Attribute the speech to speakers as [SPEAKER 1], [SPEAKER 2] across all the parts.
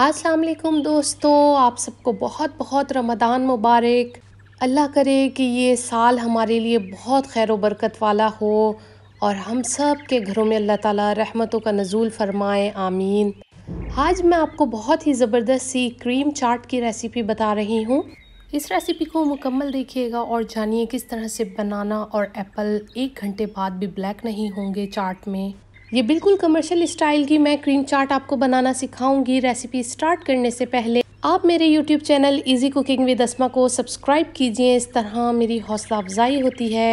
[SPEAKER 1] असलकुम दोस्तों आप सबको बहुत बहुत रमदान मुबारक अल्लाह करे कि ये साल हमारे लिए बहुत खैर बरकत वाला हो और हम सब के घरों में अल्लाह ताला रहमतों का नज़ूल फरमाए आमीन आज मैं आपको बहुत ही ज़बरदस्त सी क्रीम चाट की रेसिपी बता रही हूँ इस रेसिपी को मुकम्मल देखिएगा और जानिए किस तरह से बनाना और एप्पल एक घंटे बाद भी ब्लैक नहीं होंगे चाट में ये बिल्कुल कमर्शियल स्टाइल की मैं क्रीम चाट आपको बनाना सिखाऊंगी रेसिपी स्टार्ट करने से पहले आप मेरे YouTube channel easy cooking with Asma को सब्सक्राइब कीजिए इस तरह मेरी हौसला अफजाई होती है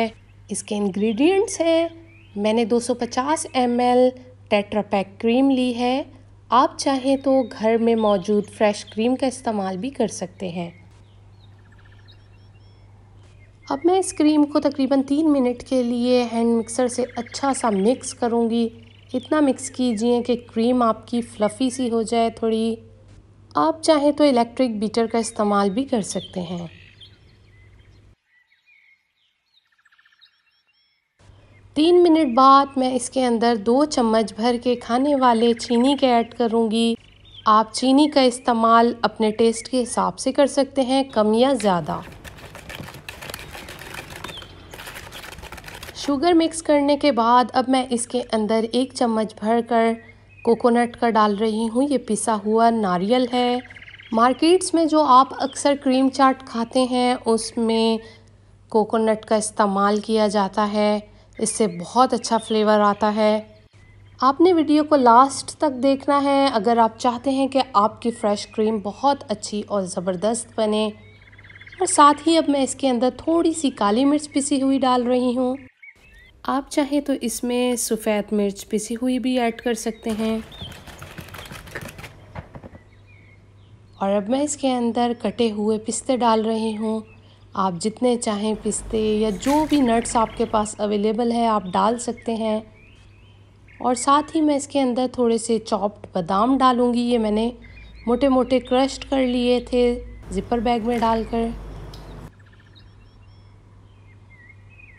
[SPEAKER 1] इसके इंग्रेडिएंट्स हैं मैंने 250 ml टेट्रापैक क्रीम ली है आप चाहें तो घर में मौजूद फ्रेश क्रीम का इस्तेमाल भी कर सकते हैं अब मैं इस क्रीम को तकरीबन तीन मिनट के लिए हैंड मिक्सर से अच्छा सा मिक्स करूँगी इतना मिक्स कीजिए कि क्रीम आपकी फ्लफ़ी सी हो जाए थोड़ी आप चाहें तो इलेक्ट्रिक बीटर का इस्तेमाल भी कर सकते हैं तीन मिनट बाद मैं इसके अंदर दो चम्मच भर के खाने वाले चीनी के ऐड करूँगी आप चीनी का इस्तेमाल अपने टेस्ट के हिसाब से कर सकते हैं कम या ज़्यादा शुगर मिक्स करने के बाद अब मैं इसके अंदर एक चम्मच भर कर कोकोनट का डाल रही हूँ ये पिसा हुआ नारियल है मार्केट्स में जो आप अक्सर क्रीम चाट खाते हैं उसमें कोकोनट का इस्तेमाल किया जाता है इससे बहुत अच्छा फ्लेवर आता है आपने वीडियो को लास्ट तक देखना है अगर आप चाहते हैं कि आपकी फ़्रेश क्रीम बहुत अच्छी और ज़बरदस्त बने और साथ ही अब मैं इसके अंदर थोड़ी सी काली मिर्च पिसी हुई डाल रही हूँ आप चाहें तो इसमें सफ़ेद मिर्च पिसी हुई भी ऐड कर सकते हैं और अब मैं इसके अंदर कटे हुए पिस्ते डाल रही हूँ आप जितने चाहें पिस्ते या जो भी नट्स आपके पास अवेलेबल है आप डाल सकते हैं और साथ ही मैं इसके अंदर थोड़े से चॉप्ड बादाम डालूँगी ये मैंने मोटे मोटे क्रश्ड कर लिए थे ज़िपर बैग में डालकर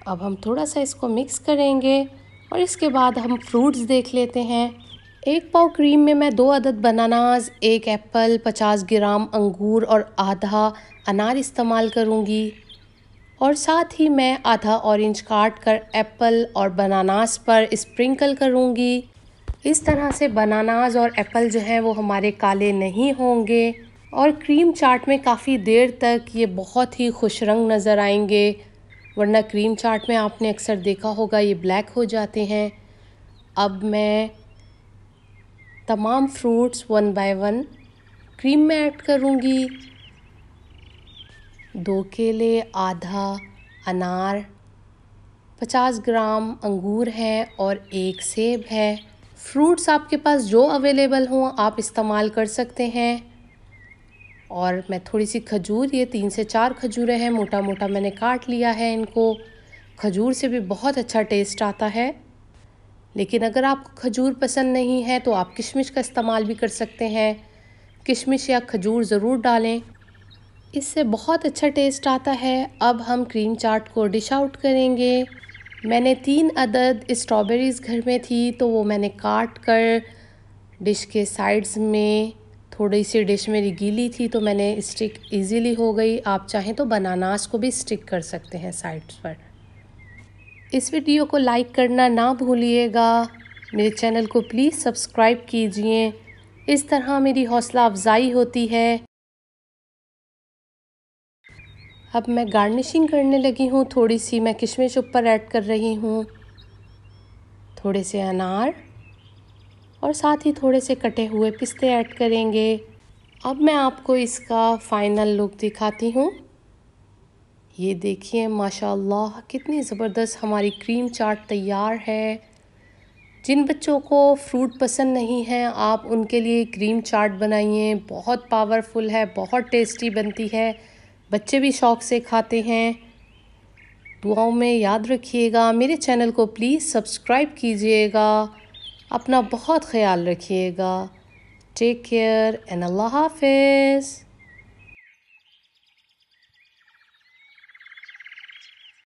[SPEAKER 1] अब हम थोड़ा सा इसको मिक्स करेंगे और इसके बाद हम फ्रूट्स देख लेते हैं एक पाव क्रीम में मैं दो अदद बनानास एक एप्पल पचास ग्राम अंगूर और आधा अनार इस्तेमाल करूँगी और साथ ही मैं आधा ऑरेंज काट कर एप्पल और बनानास पर स्प्रिंकल करूँगी इस तरह से बनानास और एप्पल जो हैं वो हमारे काले नहीं होंगे और क्रीम चाट में काफ़ी देर तक ये बहुत ही खुश रंग नज़र आएंगे वरना क्रीम चाट में आपने अक्सर देखा होगा ये ब्लैक हो जाते हैं अब मैं तमाम fruits one by one cream में ऐड करूँगी दो केले आधा अनार पचास ग्राम अंगूर है और एक सेब है फ्रूट्स आपके पास जो अवेलेबल हों आप इस्तेमाल कर सकते हैं और मैं थोड़ी सी खजूर ये तीन से चार खजूरें हैं मोटा मोटा मैंने काट लिया है इनको खजूर से भी बहुत अच्छा टेस्ट आता है लेकिन अगर आपको खजूर पसंद नहीं है तो आप किशमिश का इस्तेमाल भी कर सकते हैं किशमिश या खजूर ज़रूर डालें इससे बहुत अच्छा टेस्ट आता है अब हम क्रीम चाट को डिश आउट करेंगे मैंने तीन अदद स्ट्रॉबेरीज़ घर में थी तो वो मैंने काट कर डिश के साइड्स में थोड़ी सी डिश मेरी गीली थी तो मैंने स्टिक इजीली हो गई आप चाहें तो बनानास को भी स्टिक कर सकते हैं साइड्स पर इस वीडियो को लाइक करना ना भूलिएगा मेरे चैनल को प्लीज़ सब्सक्राइब कीजिए इस तरह मेरी हौसला अफजाई होती है अब मैं गार्निशिंग करने लगी हूँ थोड़ी सी मैं किशमिश ऊपर ऐड कर रही हूँ थोड़े से अनार और साथ ही थोड़े से कटे हुए पिस्ते ऐड करेंगे अब मैं आपको इसका फ़ाइनल लुक दिखाती हूँ ये देखिए माशाल्लाह कितनी ज़बरदस्त हमारी क्रीम चाट तैयार है जिन बच्चों को फ्रूट पसंद नहीं है आप उनके लिए क्रीम चाट बनाइए बहुत पावरफुल है बहुत टेस्टी बनती है बच्चे भी शौक़ से खाते हैं दुआओं में याद रखिएगा मेरे चैनल को प्लीज़ सब्सक्राइब कीजिएगा अपना बहुत ख्याल रखिएगा टेक केयर एंड अल्लाह हाफिज़